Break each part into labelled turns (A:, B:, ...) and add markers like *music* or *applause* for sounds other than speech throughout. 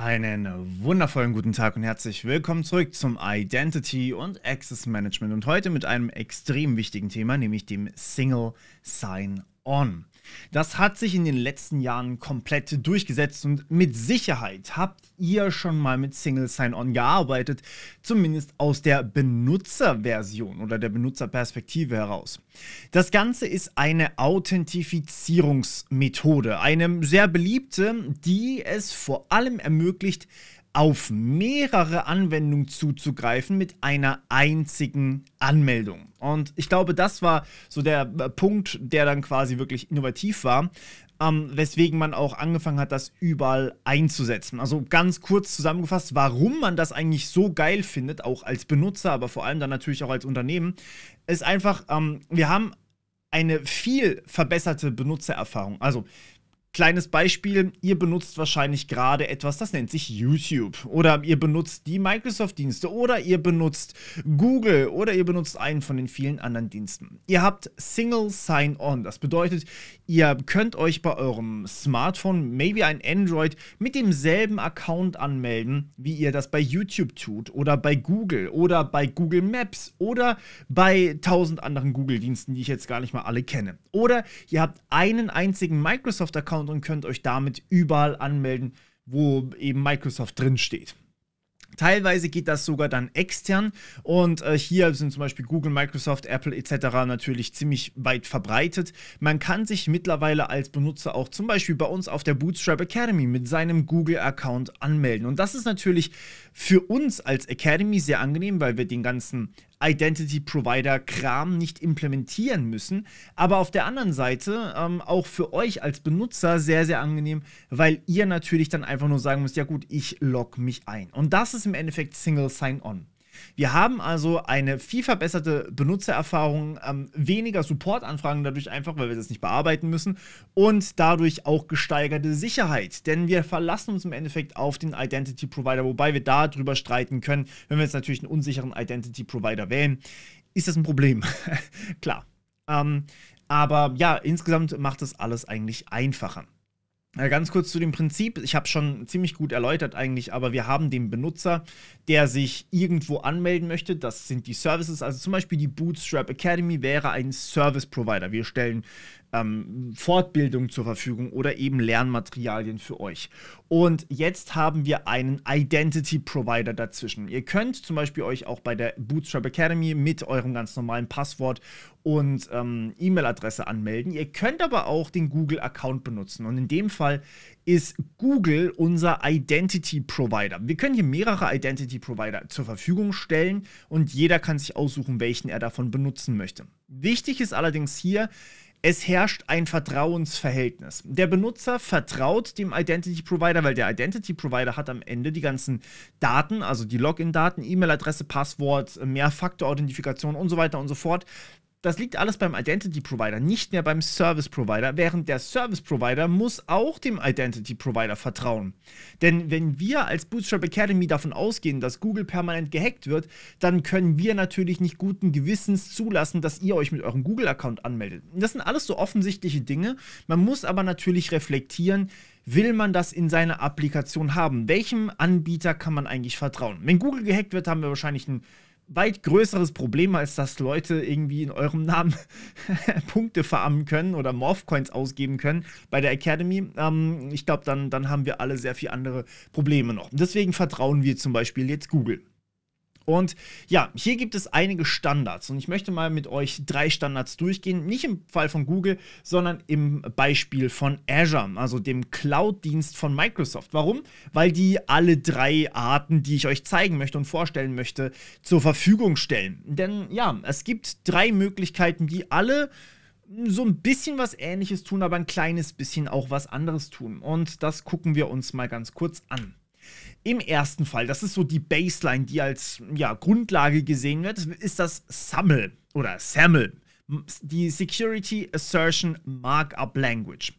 A: Einen wundervollen guten Tag und herzlich willkommen zurück zum Identity und Access Management und heute mit einem extrem wichtigen Thema, nämlich dem Single Sign-On. Das hat sich in den letzten Jahren komplett durchgesetzt und mit Sicherheit habt ihr schon mal mit Single Sign-On gearbeitet, zumindest aus der Benutzerversion oder der Benutzerperspektive heraus. Das Ganze ist eine Authentifizierungsmethode, eine sehr beliebte, die es vor allem ermöglicht, auf mehrere Anwendungen zuzugreifen mit einer einzigen Anmeldung. Und ich glaube, das war so der äh, Punkt, der dann quasi wirklich innovativ war, ähm, weswegen man auch angefangen hat, das überall einzusetzen. Also ganz kurz zusammengefasst, warum man das eigentlich so geil findet, auch als Benutzer, aber vor allem dann natürlich auch als Unternehmen, ist einfach, ähm, wir haben eine viel verbesserte Benutzererfahrung. Also Kleines Beispiel, ihr benutzt wahrscheinlich gerade etwas, das nennt sich YouTube oder ihr benutzt die Microsoft-Dienste oder ihr benutzt Google oder ihr benutzt einen von den vielen anderen Diensten. Ihr habt Single Sign-On, das bedeutet, ihr könnt euch bei eurem Smartphone, maybe ein Android, mit demselben Account anmelden, wie ihr das bei YouTube tut oder bei Google oder bei Google Maps oder bei tausend anderen Google-Diensten, die ich jetzt gar nicht mal alle kenne. Oder ihr habt einen einzigen Microsoft-Account, Account und könnt euch damit überall anmelden, wo eben Microsoft drinsteht. Teilweise geht das sogar dann extern und äh, hier sind zum Beispiel Google, Microsoft, Apple etc. natürlich ziemlich weit verbreitet. Man kann sich mittlerweile als Benutzer auch zum Beispiel bei uns auf der Bootstrap Academy mit seinem Google-Account anmelden und das ist natürlich für uns als Academy sehr angenehm, weil wir den ganzen Identity Provider Kram nicht implementieren müssen. Aber auf der anderen Seite ähm, auch für euch als Benutzer sehr, sehr angenehm, weil ihr natürlich dann einfach nur sagen müsst, ja gut, ich log mich ein. Und das ist im Endeffekt Single Sign-On. Wir haben also eine viel verbesserte Benutzererfahrung, ähm, weniger Supportanfragen dadurch einfach, weil wir das nicht bearbeiten müssen und dadurch auch gesteigerte Sicherheit, denn wir verlassen uns im Endeffekt auf den Identity Provider, wobei wir darüber streiten können, wenn wir jetzt natürlich einen unsicheren Identity Provider wählen, ist das ein Problem. *laughs* Klar. Ähm, aber ja, insgesamt macht das alles eigentlich einfacher. Äh, ganz kurz zu dem Prinzip. Ich habe schon ziemlich gut erläutert eigentlich, aber wir haben den Benutzer, der sich irgendwo anmelden möchte. Das sind die Services. Also zum Beispiel die Bootstrap Academy wäre ein Service Provider. Wir stellen ähm, Fortbildung zur Verfügung oder eben Lernmaterialien für euch. Und jetzt haben wir einen Identity Provider dazwischen. Ihr könnt zum Beispiel euch auch bei der Bootstrap Academy mit eurem ganz normalen Passwort und ähm, E-Mail-Adresse anmelden. Ihr könnt aber auch den Google-Account benutzen. Und in dem Fall ist Google unser Identity Provider. Wir können hier mehrere Identity Provider zur Verfügung stellen und jeder kann sich aussuchen, welchen er davon benutzen möchte. Wichtig ist allerdings hier, es herrscht ein Vertrauensverhältnis. Der Benutzer vertraut dem Identity Provider, weil der Identity Provider hat am Ende die ganzen Daten, also die Login-Daten, E-Mail-Adresse, Passwort, Mehrfaktor-Authentifikation und so weiter und so fort. Das liegt alles beim Identity Provider, nicht mehr beim Service Provider, während der Service Provider muss auch dem Identity Provider vertrauen. Denn wenn wir als Bootstrap Academy davon ausgehen, dass Google permanent gehackt wird, dann können wir natürlich nicht guten Gewissens zulassen, dass ihr euch mit eurem Google-Account anmeldet. Das sind alles so offensichtliche Dinge. Man muss aber natürlich reflektieren, will man das in seiner Applikation haben? Welchem Anbieter kann man eigentlich vertrauen? Wenn Google gehackt wird, haben wir wahrscheinlich einen weit größeres Problem, als dass Leute irgendwie in eurem Namen *laughs* Punkte farmen können oder Morphcoins ausgeben können bei der Academy. Ähm, ich glaube, dann, dann haben wir alle sehr viele andere Probleme noch. Deswegen vertrauen wir zum Beispiel jetzt Google. Und ja, hier gibt es einige Standards und ich möchte mal mit euch drei Standards durchgehen. Nicht im Fall von Google, sondern im Beispiel von Azure, also dem Cloud-Dienst von Microsoft. Warum? Weil die alle drei Arten, die ich euch zeigen möchte und vorstellen möchte, zur Verfügung stellen. Denn ja, es gibt drei Möglichkeiten, die alle so ein bisschen was Ähnliches tun, aber ein kleines bisschen auch was anderes tun. Und das gucken wir uns mal ganz kurz an. Im ersten Fall, das ist so die Baseline, die als ja, Grundlage gesehen wird, ist das SAML oder SAML, die Security Assertion Markup Language.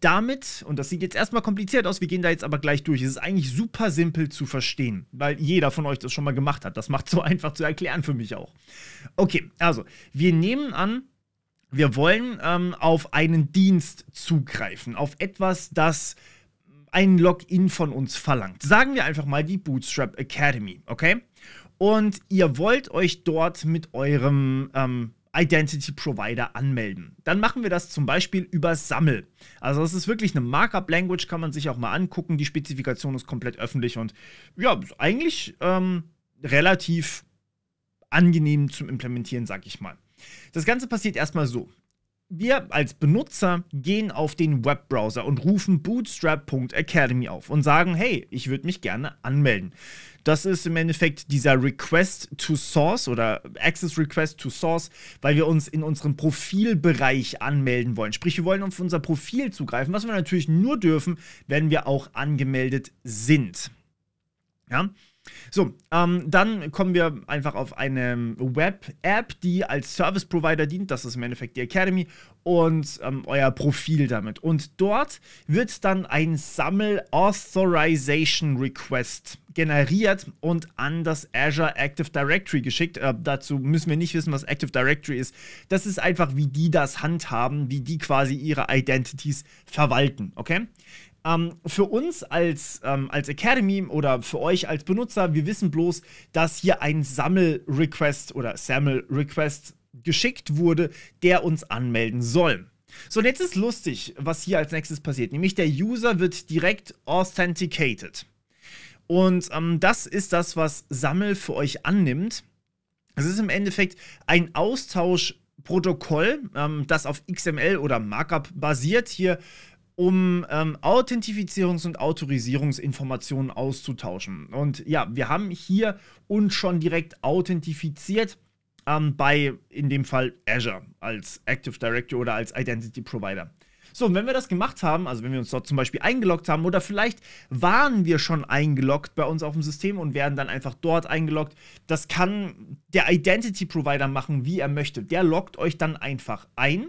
A: Damit, und das sieht jetzt erstmal kompliziert aus, wir gehen da jetzt aber gleich durch. Es ist eigentlich super simpel zu verstehen, weil jeder von euch das schon mal gemacht hat. Das macht so *laughs* einfach zu erklären für mich auch. Okay, also wir nehmen an, wir wollen ähm, auf einen Dienst zugreifen, auf etwas, das ein Login von uns verlangt. Sagen wir einfach mal die Bootstrap Academy, okay? Und ihr wollt euch dort mit eurem ähm, Identity Provider anmelden. Dann machen wir das zum Beispiel über Sammel. Also das ist wirklich eine Markup Language, kann man sich auch mal angucken. Die Spezifikation ist komplett öffentlich und ja, eigentlich ähm, relativ angenehm zum Implementieren, sag ich mal. Das Ganze passiert erstmal so wir als Benutzer gehen auf den Webbrowser und rufen bootstrap.academy auf und sagen, hey, ich würde mich gerne anmelden. Das ist im Endeffekt dieser Request to Source oder Access Request to Source, weil wir uns in unserem Profilbereich anmelden wollen. Sprich, wir wollen auf unser Profil zugreifen, was wir natürlich nur dürfen, wenn wir auch angemeldet sind. Ja? So, ähm, dann kommen wir einfach auf eine Web-App, die als Service-Provider dient. Das ist im Endeffekt die Academy und ähm, euer Profil damit. Und dort wird dann ein Sammel-Authorization-Request generiert und an das Azure Active Directory geschickt. Äh, dazu müssen wir nicht wissen, was Active Directory ist. Das ist einfach, wie die das handhaben, wie die quasi ihre Identities verwalten. Okay? Ähm, für uns als, ähm, als Academy oder für euch als Benutzer, wir wissen bloß, dass hier ein Sammel-Request oder Sammel-Request geschickt wurde, der uns anmelden soll. So, und jetzt ist lustig, was hier als nächstes passiert. Nämlich der User wird direkt authenticated. Und ähm, das ist das, was Sammel für euch annimmt. Es ist im Endeffekt ein Austauschprotokoll, ähm, das auf XML oder Markup basiert. Hier um ähm, Authentifizierungs- und Autorisierungsinformationen auszutauschen. Und ja, wir haben hier uns schon direkt authentifiziert ähm, bei, in dem Fall, Azure als Active Directory oder als Identity Provider. So, und wenn wir das gemacht haben, also wenn wir uns dort zum Beispiel eingeloggt haben oder vielleicht waren wir schon eingeloggt bei uns auf dem System und werden dann einfach dort eingeloggt, das kann der Identity Provider machen, wie er möchte. Der loggt euch dann einfach ein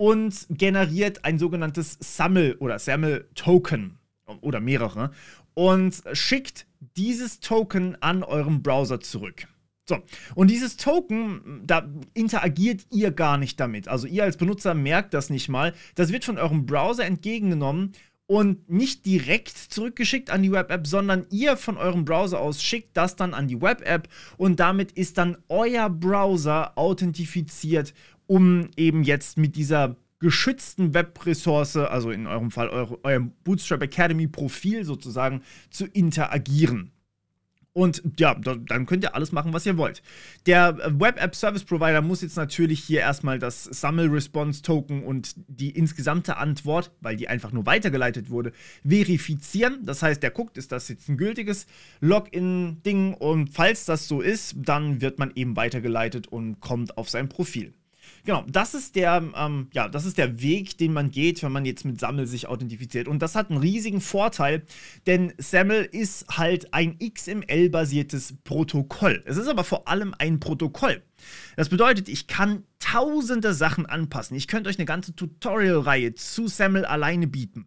A: und generiert ein sogenanntes SAML oder SAML-Token oder mehrere und schickt dieses Token an euren Browser zurück. So, und dieses Token, da interagiert ihr gar nicht damit. Also ihr als Benutzer merkt das nicht mal. Das wird von eurem Browser entgegengenommen und nicht direkt zurückgeschickt an die Web-App, sondern ihr von eurem Browser aus schickt das dann an die Web-App und damit ist dann euer Browser authentifiziert um eben jetzt mit dieser geschützten Webressource, also in eurem Fall eure, eurem Bootstrap Academy Profil sozusagen, zu interagieren. Und ja, dann könnt ihr alles machen, was ihr wollt. Der Web App Service Provider muss jetzt natürlich hier erstmal das Sammel-Response-Token und die insgesamte Antwort, weil die einfach nur weitergeleitet wurde, verifizieren. Das heißt, der guckt, ist das jetzt ein gültiges Login-Ding und falls das so ist, dann wird man eben weitergeleitet und kommt auf sein Profil genau, das ist der, ähm, ja, das ist der Weg, den man geht, wenn man jetzt mit Sammel sich authentifiziert. Und das hat einen riesigen Vorteil, denn Sammel ist halt ein XML-basiertes Protokoll. Es ist aber vor allem ein Protokoll. Das bedeutet, ich kann tausende Sachen anpassen. Ich könnte euch eine ganze Tutorial-Reihe zu Sammel alleine bieten.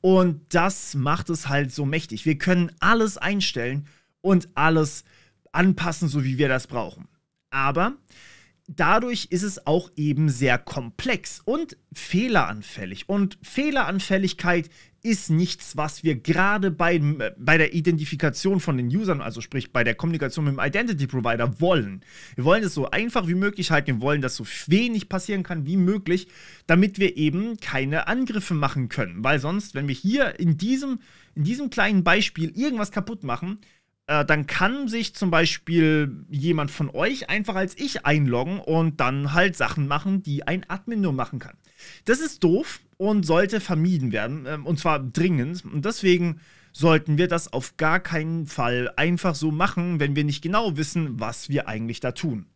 A: Und das macht es halt so mächtig. Wir können alles einstellen und alles anpassen, so wie wir das brauchen. Aber dadurch ist es auch eben sehr komplex und fehleranfällig. Und Fehleranfälligkeit ist nichts, was wir gerade bei, äh, bei der Identifikation von den Usern, also sprich bei der Kommunikation mit dem Identity Provider, wollen. Wir wollen es so einfach wie möglich halten, wir wollen, dass so wenig passieren kann wie möglich, damit wir eben keine Angriffe machen können. Weil sonst, wenn wir hier in diesem, in diesem kleinen Beispiel irgendwas kaputt machen, äh, dann kann sich zum Beispiel jemand von euch einfach als ich einloggen und dann halt Sachen machen, die ein Admin nur machen kann. Das ist doof und sollte vermieden werden, äh, und zwar dringend. Und deswegen sollten wir das auf gar keinen Fall einfach so machen, wenn wir nicht genau wissen, was wir eigentlich da tun.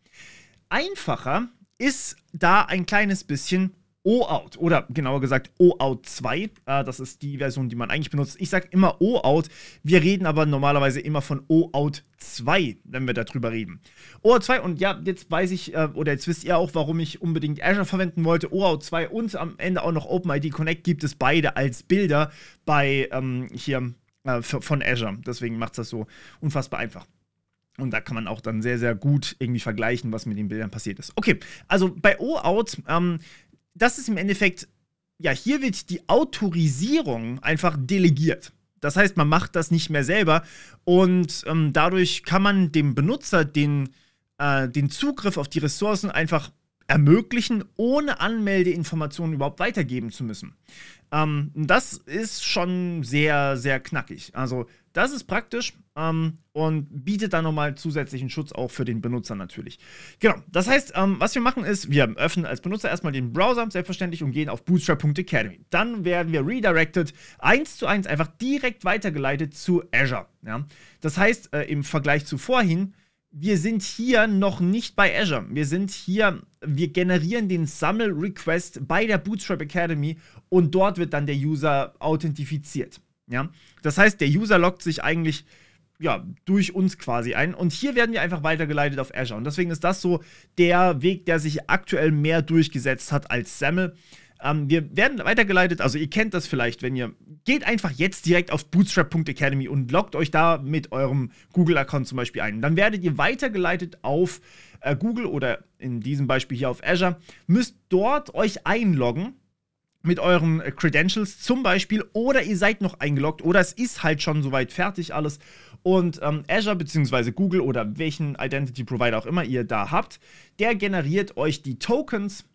A: Einfacher ist da ein kleines bisschen O-Out oder genauer gesagt O-Out 2. Äh, das ist die Version, die man eigentlich benutzt. Ich sage immer O-Out. Wir reden aber normalerweise immer von O-Out 2, wenn wir darüber reden. O-Out 2 und ja, jetzt weiß ich äh, oder jetzt wisst ihr auch, warum ich unbedingt Azure verwenden wollte. O-Out 2 und am Ende auch noch OpenID Connect gibt es beide als Bilder bei ähm, hier äh, von Azure. Deswegen macht es das so unfassbar einfach. Und da kann man auch dann sehr, sehr gut irgendwie vergleichen, was mit den Bildern passiert ist. Okay, also bei O-Out ähm, das ist im Endeffekt, ja, hier wird die Autorisierung einfach delegiert. Das heißt, man macht das nicht mehr selber und ähm, dadurch kann man dem Benutzer den, äh, den Zugriff auf die Ressourcen einfach ermöglichen, ohne Anmeldeinformationen überhaupt weitergeben zu müssen. Ähm, das ist schon sehr, sehr knackig. Also das ist praktisch ähm, und bietet dann nochmal zusätzlichen Schutz auch für den Benutzer natürlich. Genau, das heißt, ähm, was wir machen ist, wir öffnen als Benutzer erstmal den Browser, selbstverständlich, und gehen auf bootstrap.academy. Dann werden wir redirected, eins zu eins einfach direkt weitergeleitet zu Azure. Ja? Das heißt, äh, im Vergleich zu vorhin, wir sind hier noch nicht bei Azure. Wir sind hier, wir generieren den Sammel-Request bei der Bootstrap Academy und dort wird dann der User authentifiziert. Ja? Das heißt, der User loggt sich eigentlich ja, durch uns quasi ein. Und hier werden wir einfach weitergeleitet auf Azure. Und deswegen ist das so der Weg, der sich aktuell mehr durchgesetzt hat als Sammel. Ähm, wir werden weitergeleitet, also ihr kennt das vielleicht, wenn ihr geht einfach jetzt direkt auf bootstrap.academy und loggt euch da mit eurem Google-Account zum Beispiel ein. Dann werdet ihr weitergeleitet auf äh, Google oder in diesem Beispiel hier auf Azure, müsst dort euch einloggen mit euren äh, Credentials zum Beispiel oder ihr seid noch eingeloggt oder es ist halt schon soweit fertig alles und ähm, Azure bzw. Google oder welchen Identity Provider auch immer ihr da habt, der generiert euch die Tokens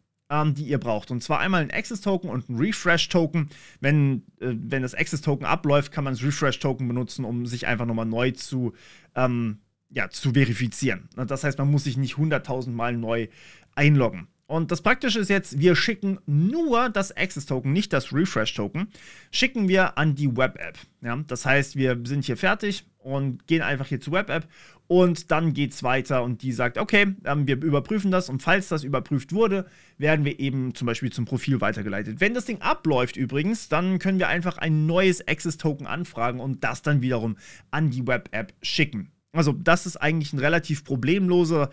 A: ähm, die ihr braucht. Und zwar einmal ein Access-Token und ein Refresh-Token. Wenn, äh, wenn das Access-Token abläuft, kann man das Refresh-Token benutzen, um sich einfach nochmal neu zu, ähm, ja, zu verifizieren. Das heißt, man muss sich nicht 100.000 Mal neu einloggen. Und das Praktische ist jetzt, wir schicken nur das Access-Token, nicht das Refresh-Token, schicken wir an die Web-App. Ja, das heißt, wir sind hier fertig und gehen einfach hier zur Web-App und dann geht es weiter und die sagt, okay, ähm, wir überprüfen das und falls das überprüft wurde, werden wir eben zum Beispiel zum Profil weitergeleitet. Wenn das Ding abläuft übrigens, dann können wir einfach ein neues Access-Token anfragen und das dann wiederum an die Web-App schicken. Also das ist eigentlich ein relativ problemloser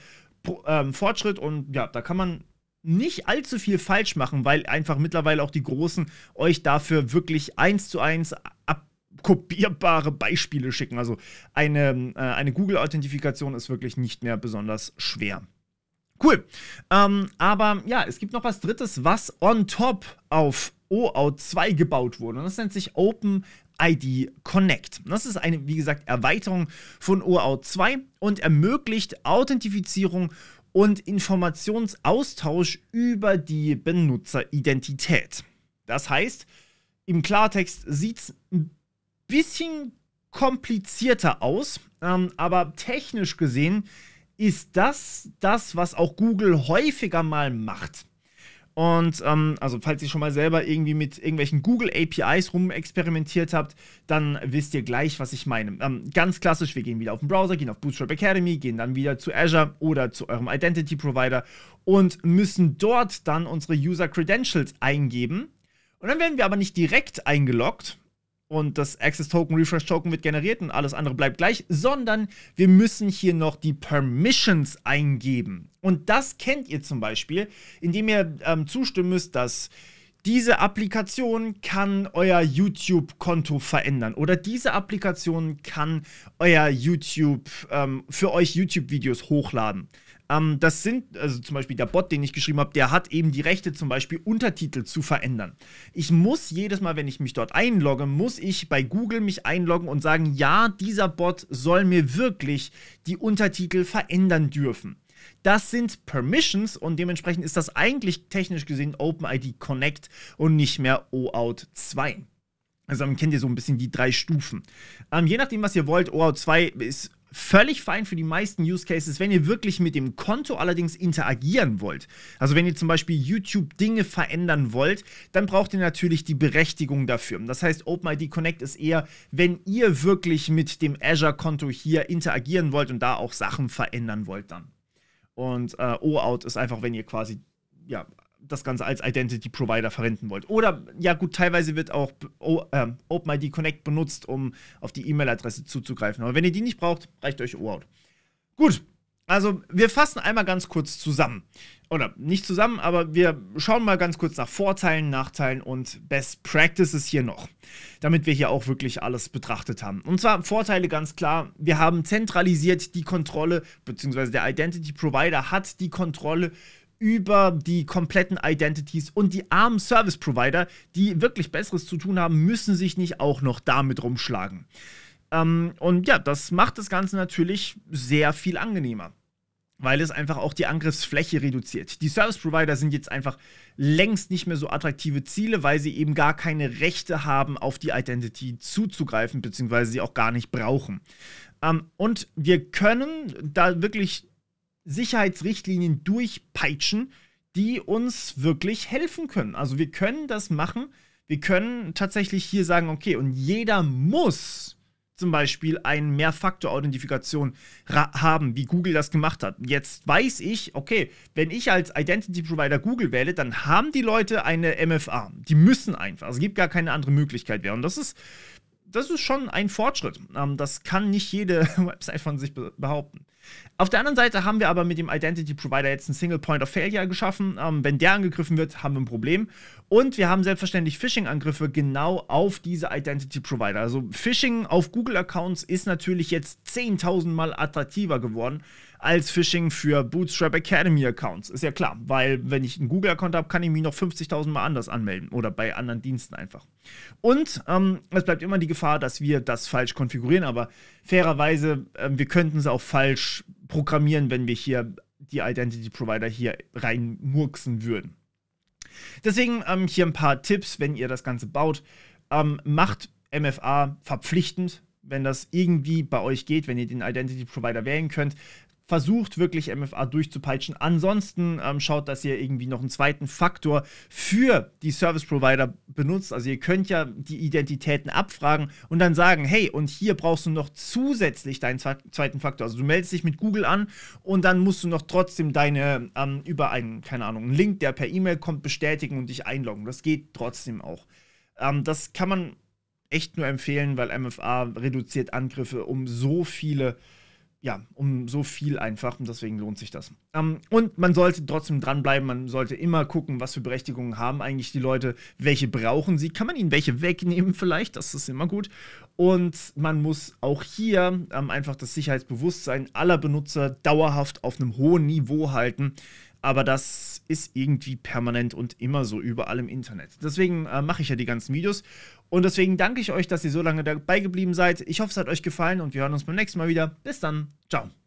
A: ähm, Fortschritt und ja, da kann man nicht allzu viel falsch machen, weil einfach mittlerweile auch die Großen euch dafür wirklich eins zu eins ab kopierbare Beispiele schicken. Also eine, äh, eine Google-Authentifikation ist wirklich nicht mehr besonders schwer. Cool. Ähm, aber ja, es gibt noch was Drittes, was on top auf OAuth 2 gebaut wurde. Und das nennt sich Open ID Connect. das ist eine, wie gesagt, Erweiterung von OAuth 2 und ermöglicht Authentifizierung und Informationsaustausch über die Benutzeridentität. Das heißt, im Klartext sieht es ein bisschen komplizierter aus, ähm, aber technisch gesehen ist das das, was auch Google häufiger mal macht. Und ähm, also falls ihr schon mal selber irgendwie mit irgendwelchen Google APIs rumexperimentiert habt, dann wisst ihr gleich, was ich meine. Ähm, ganz klassisch, wir gehen wieder auf den Browser, gehen auf Bootstrap Academy, gehen dann wieder zu Azure oder zu eurem Identity Provider und müssen dort dann unsere User Credentials eingeben. Und dann werden wir aber nicht direkt eingeloggt, und das Access Token, Refresh Token wird generiert und alles andere bleibt gleich, sondern wir müssen hier noch die Permissions eingeben. Und das kennt ihr zum Beispiel, indem ihr ähm, zustimmen müsst, dass diese Applikation kann euer YouTube-Konto verändern oder diese Applikation kann euer YouTube ähm, für euch YouTube-Videos hochladen. Ähm, das sind, also zum Beispiel der Bot, den ich geschrieben habe, der hat eben die Rechte, zum Beispiel Untertitel zu verändern. Ich muss jedes Mal, wenn ich mich dort einlogge, muss ich bei Google mich einloggen und sagen, ja, dieser Bot soll mir wirklich die Untertitel verändern dürfen. Das sind Permissions und dementsprechend ist das eigentlich technisch gesehen OpenID Connect und nicht mehr OAuth 2. Also dann kennt ihr so ein bisschen die drei Stufen. Ähm, je nachdem, was ihr wollt, OAuth 2 ist völlig fein für die meisten Use Cases, wenn ihr wirklich mit dem Konto allerdings interagieren wollt. Also wenn ihr zum Beispiel YouTube Dinge verändern wollt, dann braucht ihr natürlich die Berechtigung dafür. Das heißt, OpenID Connect ist eher, wenn ihr wirklich mit dem Azure-Konto hier interagieren wollt und da auch Sachen verändern wollt dann. Und äh, OAuth ist einfach, wenn ihr quasi ja, das Ganze als Identity Provider verwenden wollt. Oder ja gut, teilweise wird auch äh, OpenID Connect benutzt, um auf die E-Mail-Adresse zuzugreifen. Aber wenn ihr die nicht braucht, reicht euch OAuth. Gut, also wir fassen einmal ganz kurz zusammen. Oder nicht zusammen, aber wir schauen mal ganz kurz nach Vorteilen, Nachteilen und Best Practices hier noch, damit wir hier auch wirklich alles betrachtet haben. Und zwar Vorteile ganz klar, wir haben zentralisiert die Kontrolle, beziehungsweise der Identity Provider hat die Kontrolle über die kompletten Identities und die armen Service Provider, die wirklich Besseres zu tun haben, müssen sich nicht auch noch damit rumschlagen. Ähm, und ja, das macht das Ganze natürlich sehr viel angenehmer weil es einfach auch die Angriffsfläche reduziert. Die Service Provider sind jetzt einfach längst nicht mehr so attraktive Ziele, weil sie eben gar keine Rechte haben, auf die Identity zuzugreifen, beziehungsweise sie auch gar nicht brauchen. Ähm, und wir können da wirklich Sicherheitsrichtlinien durchpeitschen, die uns wirklich helfen können. Also wir können das machen. Wir können tatsächlich hier sagen, okay, und jeder muss zum Beispiel eine Mehrfaktor-Authentifikation haben, wie Google das gemacht hat. Jetzt weiß ich, okay, wenn ich als Identity Provider Google wähle, dann haben die Leute eine MFA. Die müssen einfach. Also es gibt gar keine andere Möglichkeit mehr. Und das ist, das ist schon ein Fortschritt. Ähm, das kann nicht jede *laughs* Website von sich behaupten. Auf der anderen Seite haben wir aber mit dem Identity Provider jetzt einen Single Point of Failure geschaffen. Ähm, wenn der angegriffen wird, haben wir ein Problem. Und wir haben selbstverständlich Phishing-Angriffe genau auf diese Identity Provider. Also Phishing auf Google-Accounts ist natürlich jetzt 10.000 Mal attraktiver geworden als Phishing für Bootstrap Academy Accounts. Ist ja klar, weil wenn ich einen Google-Account habe, kann ich mich noch 50.000 Mal anders anmelden oder bei anderen Diensten einfach. Und ähm, es bleibt immer die Gefahr, dass wir das falsch konfigurieren, aber fairerweise, äh, wir könnten es auch falsch programmieren, wenn wir hier die Identity Provider hier reinmurksen würden. Deswegen ähm, hier ein paar Tipps, wenn ihr das Ganze baut. Ähm, macht MFA verpflichtend, wenn das irgendwie bei euch geht, wenn ihr den Identity Provider wählen könnt versucht wirklich MFA durchzupeitschen. Ansonsten ähm, schaut, dass ihr irgendwie noch einen zweiten Faktor für die Service Provider benutzt. Also ihr könnt ja die Identitäten abfragen und dann sagen, hey, und hier brauchst du noch zusätzlich deinen zweiten Faktor. Also du meldest dich mit Google an und dann musst du noch trotzdem deine ähm, über einen, keine Ahnung, einen Link, der per E-Mail kommt, bestätigen und dich einloggen. Das geht trotzdem auch. Ähm, das kann man echt nur empfehlen, weil MFA reduziert Angriffe um so viele ja, um so viel einfach und deswegen lohnt sich das. Ähm, und man sollte trotzdem dranbleiben, man sollte immer gucken, was für Berechtigungen haben eigentlich die Leute, welche brauchen sie, kann man ihnen welche wegnehmen vielleicht, das ist immer gut. Und man muss auch hier ähm, einfach das Sicherheitsbewusstsein aller Benutzer dauerhaft auf einem hohen Niveau halten, aber das ist irgendwie permanent und immer so überall im Internet. Deswegen äh, mache ich ja die ganzen Videos und deswegen danke ich euch, dass ihr so lange dabei geblieben seid. Ich hoffe, es hat euch gefallen und wir hören uns beim nächsten Mal wieder. Bis dann, ciao.